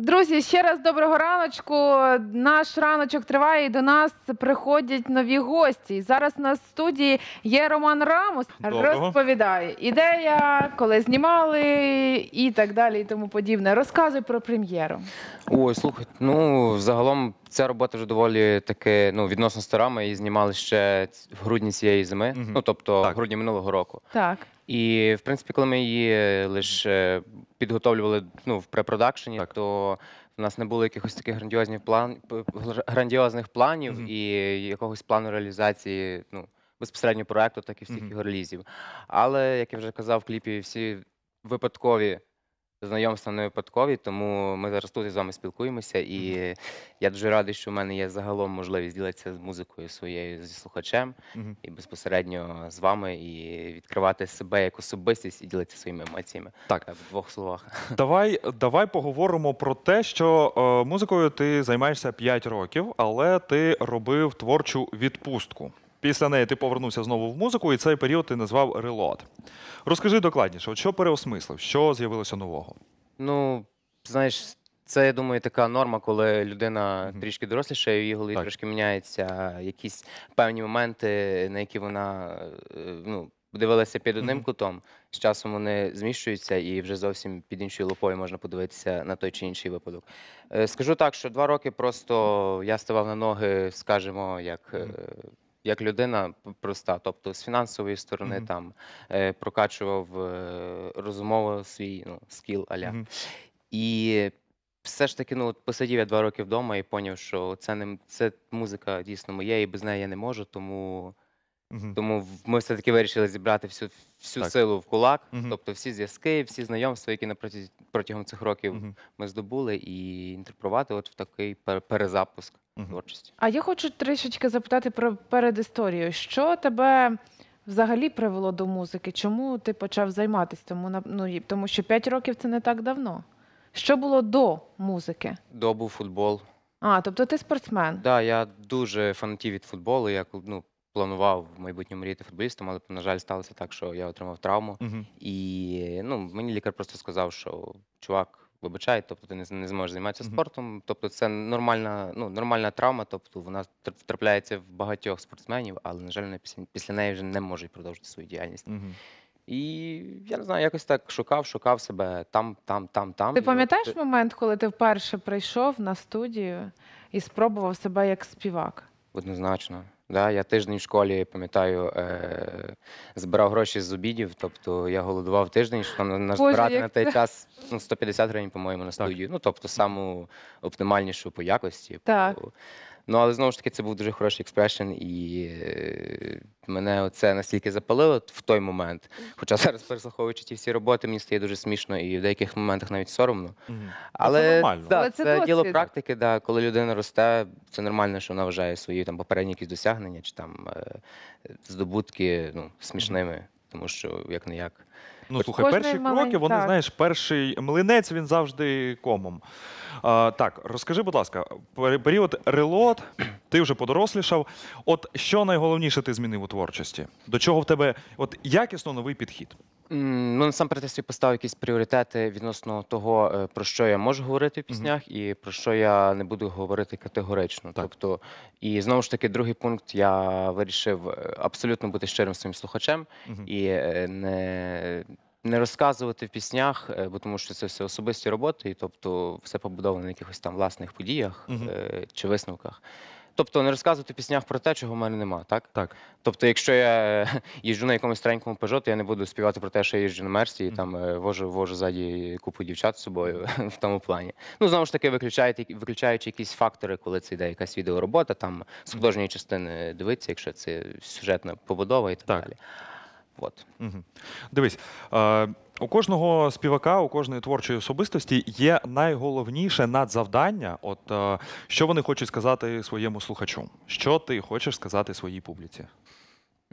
Друзі, ще раз доброго раночку. Наш раночок триває і до нас приходять нові гості. Зараз у нас в студії є Роман Рамус. Доброго. Розповідає ідея, коли знімали і так далі, і тому подібне. Розказуй про прем'єру. Ой, слухайте, ну загалом ця робота вже доволі таке. ну відносно стара. Ми її знімали ще в грудні цієї зими, ну тобто в грудні минулого року. Так. І в принципі, коли ми її е, лише підготовлювали ну, в препродакшені, так. то в нас не було якихось таких грандіозних план грандіозних планів mm -hmm. і якогось плану реалізації ну, безпосередньо проекту, так і всіх mm -hmm. його релізів. Але як я вже казав, в кліпі всі випадкові знайомства не випадкові, тому ми зараз тут із вами спілкуємося. І я дуже радий, що в мене є загалом можливість ділитися з музикою своєю зі слухачем і безпосередньо з вами, і відкривати себе як особистість і ділитися своїми емоціями. Так. Е, в двох словах. Давай, давай поговоримо про те, що е, музикою ти займаєшся 5 років, але ти робив творчу відпустку. Після неї ти повернувся знову в музику, і цей період ти назвав релот. Розкажи докладніше, от що переосмислив, що з'явилося нового? Ну, знаєш, це, я думаю, така норма, коли людина трішки доросліша, її голові Так. трішки міняються якісь певні моменти, на які вона е, ну, дивилася під одним Мгм. кутом. З часом вони зміщуються і вже зовсім під іншою лупою можна подивитися на той чи інший випадок. Е, скажу так, що два роки просто я ставав на ноги, скажімо, як е, Мгм як людина проста, тобто з фінансової сторони mm -hmm. там е, прокачував е, розумово свій ну, скіл аля. Mm -hmm. І все ж таки, ну посидів я два роки вдома і поняв, що це не це музика дійсно моя, і без неї я не можу, тому. Мгм. Тому в- ми все-таки вирішили зібрати всю, всю силу в кулак, Мгм. тобто всі зв'язки, всі знайомства, які на проті- протягом цих років Мгм. ми здобули, і інтерпрувати от в такий пер- перезапуск Мгм. творчості. А я хочу трішечки запитати про передісторію. Що тебе взагалі привело до музики? Чому ти почав займатися? Тому на- ну, тому що 5 років це не так давно. Що було до музики? Добу футбол. А, тобто ти спортсмен. Да, я дуже фанатів від футболу. Я кл- ну, планував в майбутньому мріяти футболістом, але, на жаль, сталося так, що я отримав травму. Мгм. І ну, мені лікар просто сказав, що чувак, вибачай, тобто ти не, з- не зможеш займатися Мгм. спортом. Тобто це нормальна, ну, нормальна травма, тобто вона тр- трапляється в багатьох спортсменів, але, на жаль, вони після, після неї вже не можуть продовжити свою діяльність. Мгм. І я не знаю, якось так шукав, шукав себе там, там, там, там. Ти І от, пам'ятаєш е, момент, коли ти вперше прийшов на студію і спробував себе як співак? Однозначно. Да, Я тиждень в школі, пам'ятаю, е, збирав гроші з обідів, тобто я голодував тиждень, щоб назбирати на той це... час ну, 150 гривень, по-моєму, на студію. Ну, тобто, саму оптимальнішу по якості. Так. По... Ну, але знову ж таки, це був дуже хороший експрешн, і е, мене це настільки запалило в той момент. Хоча зараз, переслуховуючи ті всі роботи, мені стає дуже смішно і в деяких моментах навіть соромно. Ну, але це нормально. Да, але це, це діло практики, да, коли людина росте, це нормально, що вона вважає свої там попередні якісь досягнення чи там е, здобутки ну, смішними тому що як не як. Ну слухай, Кожний перші маленький, кроки, вони так. знаєш, перший млинець він завжди комом. А, так, розкажи, будь ласка, період релот, ти вже подорослішав. От що найголовніше ти змінив у творчості? До чого в тебе от якісно новий підхід? Ну, насамперед, я собі поставив якісь пріоритети відносно того, е, про що я можу говорити в піснях, і про що я не буду говорити категорично. Тобто, і знову ж таки, другий пункт я вирішив е, абсолютно бути щирим своїм слухачем і е, не не розказувати в піснях, бо тому що це все особисті роботи, і тобто все побудовано на якихось там власних подіях mm -hmm. чи висновках. Тобто не розказувати піснях про те, чого в мене нема, так? Так. Тобто, якщо я е, їжджу на якомусь старенькому Peugeot, я не буду співати про те, що я їжджу на Мерсі і там е, вожу вожу ззаді купу дівчат з собою в тому плані. Ну, знову ж таки, виключаючи, виключаючи якісь фактори, коли це йде якась відеоробота, там з художньої частини дивитися, якщо це сюжетна побудова і так, так. далі. От. Угу. Дивись, е, у кожного співака, у кожної творчої особистості є найголовніше надзавдання, от, е, що вони хочуть сказати своєму слухачу. Що ти хочеш сказати своїй публіці?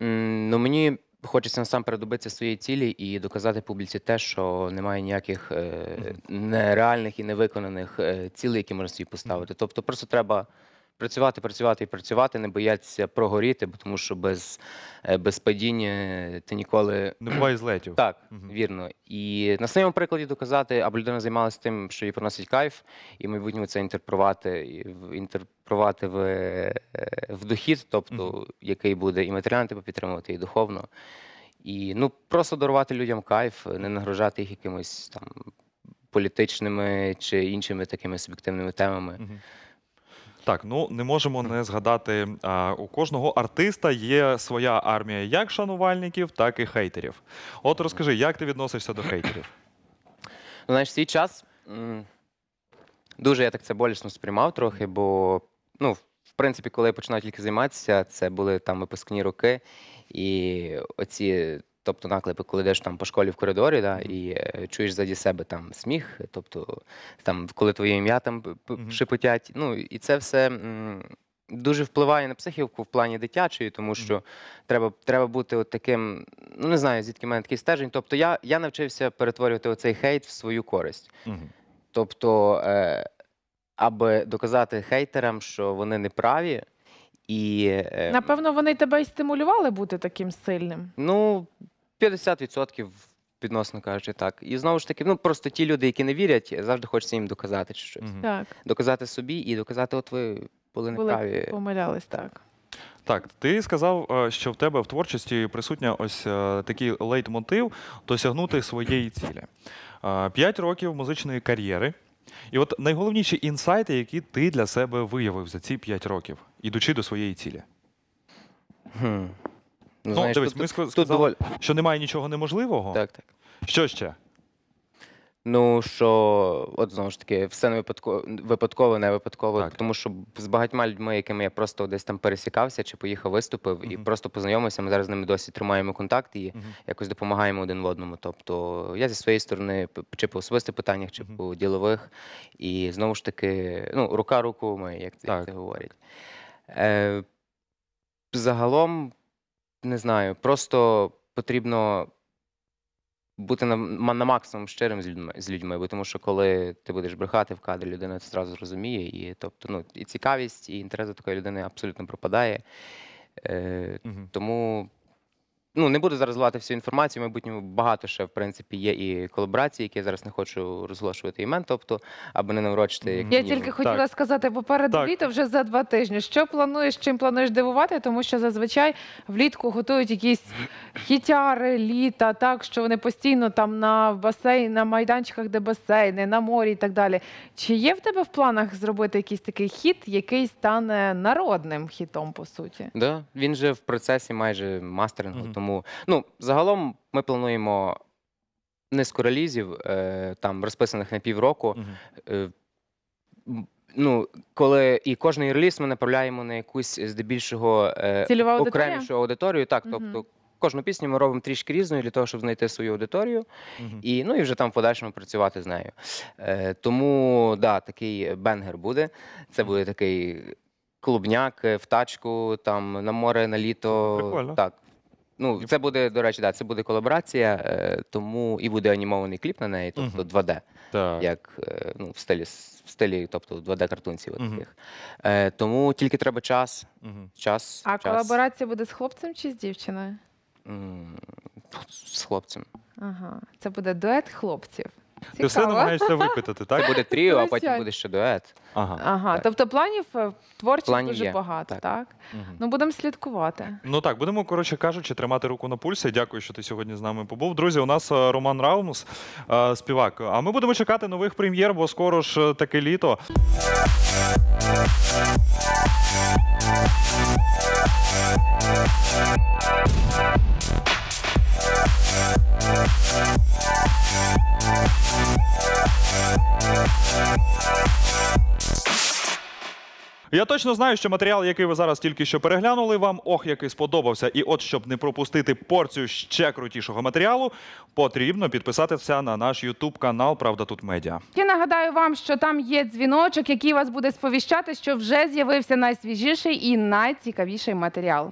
М, Ну, мені хочеться насамперед добитися своєї цілі і доказати публіці те, що немає ніяких е, нереальних і невиконаних е, цілей, які можна собі поставити. Тобто, просто треба працювати, працювати і працювати, не бояться прогоріти, бо тому що без е, без падіння ти ніколи не буває злетів. Так, угу. вірно. І на своєму прикладі доказати, аби людина займалася тим, що їй приносить кайф, і в майбутньому це інтерпровати, інтерпровати в е, в дохід, тобто угу. який буде і матеріально тебе підтримувати, і духовно. І ну просто дарувати людям кайф, не нагружати їх якимось там політичними чи іншими такими суб'єктивними темами. Угу. Так, ну не можемо не згадати. а, У кожного артиста є своя армія як шанувальників, так і хейтерів. От розкажи, як ти відносишся до хейтерів? Ну, знаєш, свій час дуже я так це болісно сприймав трохи, бо ну, в принципі, коли я починав тільки займатися, це були там випускні роки, і оці Тобто наклепи, коли йдеш там по школі в коридорі, да, і е, чуєш заді себе там сміх, тобто там, коли твоє ім'я там шепотять. Ну і це все дуже впливає на психіку в плані дитячої, тому що треба треба бути от таким, ну не знаю, звідки в мене такий стежень. Тобто я я навчився перетворювати оцей хейт в свою користь. Тобто, е, аби доказати хейтерам, що вони не праві. І е, напевно вони тебе й стимулювали бути таким сильним. Ну 50% відносно кажучи, так. І знову ж таки, ну просто ті люди, які не вірять, завжди хочеться їм доказати щось. Так. Доказати собі і доказати, от ви були неправі. Помилялись, так. Так, ти сказав, е, що в тебе в творчості присутня ось е, такий лейтмотив досягнути своєї цілі. Е, п'ять років музичної кар'єри. І от найголовніші інсайти, які ти для себе виявив за ці п'ять років, ідучи до своєї цілі. Хм. Ну, тобто знаєш, дивись, тут- ми тут- тут доволі- що немає нічого неможливого. Так, так. Що ще? Ну що, от знову ж таки, все не випадково, випадково, не випадково, Так. тому що з багатьма людьми, якими я просто десь там пересікався чи поїхав, виступив і просто познайомився. Ми зараз з ними досі тримаємо контакт і Мгм. якось допомагаємо один в одному. Тобто я зі своєї сторони чи по особистих питаннях, чи Мгм. по ділових. І знову ж таки, ну, рука руку ми, як це, як це говорять. Е, загалом не знаю. Просто потрібно бути на, на максимум щирим з людьми, з людьми, бо тому що коли ти будеш брехати в кадрі, людина це зразу розуміє. І тобто, ну, і цікавість, і інтерес до такої людини абсолютно пропадає. Е, угу. Тому ну не буду зараз зливати всю інформацію. в Майбутньому багато ще в принципі є і колаборації, які я зараз не хочу розголошувати імен, тобто аби не наврочити. Як я тільки хотіла так. сказати, бо перед літо вже за два тижні. Що плануєш? Чим плануєш дивувати? Тому що зазвичай влітку готують якісь хітяри, літа, так що вони постійно там на басейн, на майданчиках, де басейни, на морі і так далі. Чи є в тебе в планах зробити якийсь такий хіт, який стане народним хітом, по суті? Да, він же в процесі майже мастерингу, тому. Тому ну, загалом ми плануємо низку релізів, е, там розписаних на півроку. Е, Ну, коли і кожний реліз ми направляємо на якусь здебільшого е, окремішу аудиторію. Так, Мгм. тобто кожну пісню ми робимо трішки різною для того, щоб знайти свою аудиторію, Мгм. і ну і вже там в подальшому працювати з нею. Е, тому да, такий бенгер буде. Це буде такий клубняк е, в тачку, там на море, на літо. Прикольно. Так. Ну, це буде, до речі, да, це буде колаборація, е, тому і буде анімований кліп на неї, тобто 2D, Так. як е, ну, в стилі, в стилі тобто 2D-картунців. Мгм. таких. Е, Тому тільки треба час. Мгм. час, А час. колаборація буде з хлопцем чи з дівчиною? Ну, з хлопцем. Ага, це буде дует хлопців. Ти все Цікаво. намагаєшся випитати, так? Буде тріо, а потім буде ще дует. Ага. Ага, тобто планів е, творчих Планів дуже є, багато, так? так. Мгм. Ну будемо слідкувати. Ну так, будемо, коротше кажучи, тримати руку на пульсі. Дякую, що ти сьогодні з нами побув. Друзі, у нас е, Роман Раумус, е, співак. А ми будемо чекати нових прем'єр, бо скоро ж е, таке літо. Я точно знаю, що матеріал, який ви зараз тільки що переглянули, вам ох, який сподобався. І от, щоб не пропустити порцію ще крутішого матеріалу, потрібно підписатися на наш Ютуб канал Правда тут медіа. Я нагадаю вам, що там є дзвіночок, який вас буде сповіщати, що вже з'явився найсвіжіший і найцікавіший матеріал.